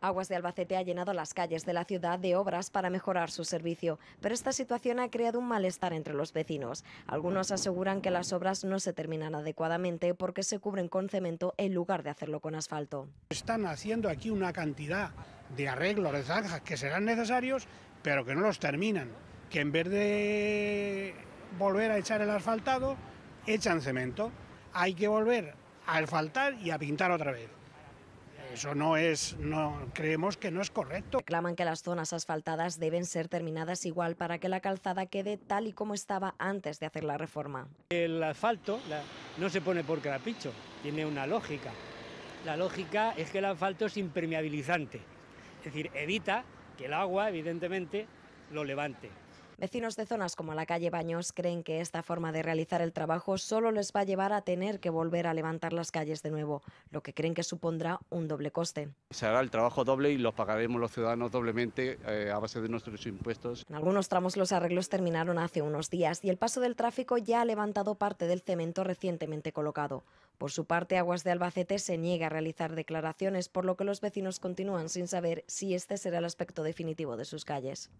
Aguas de Albacete ha llenado las calles de la ciudad de obras para mejorar su servicio, pero esta situación ha creado un malestar entre los vecinos. Algunos aseguran que las obras no se terminan adecuadamente porque se cubren con cemento en lugar de hacerlo con asfalto. Están haciendo aquí una cantidad de arreglos de zanjas que serán necesarios, pero que no los terminan, que en vez de volver a echar el asfaltado, echan cemento. Hay que volver a asfaltar y a pintar otra vez. Eso no es, no, creemos que no es correcto. Reclaman que las zonas asfaltadas deben ser terminadas igual para que la calzada quede tal y como estaba antes de hacer la reforma. El asfalto no se pone por carapicho, tiene una lógica. La lógica es que el asfalto es impermeabilizante, es decir, evita que el agua, evidentemente, lo levante. Vecinos de zonas como la calle Baños creen que esta forma de realizar el trabajo solo les va a llevar a tener que volver a levantar las calles de nuevo, lo que creen que supondrá un doble coste. Se hará el trabajo doble y lo pagaremos los ciudadanos doblemente eh, a base de nuestros impuestos. En algunos tramos los arreglos terminaron hace unos días y el paso del tráfico ya ha levantado parte del cemento recientemente colocado. Por su parte, Aguas de Albacete se niega a realizar declaraciones, por lo que los vecinos continúan sin saber si este será el aspecto definitivo de sus calles.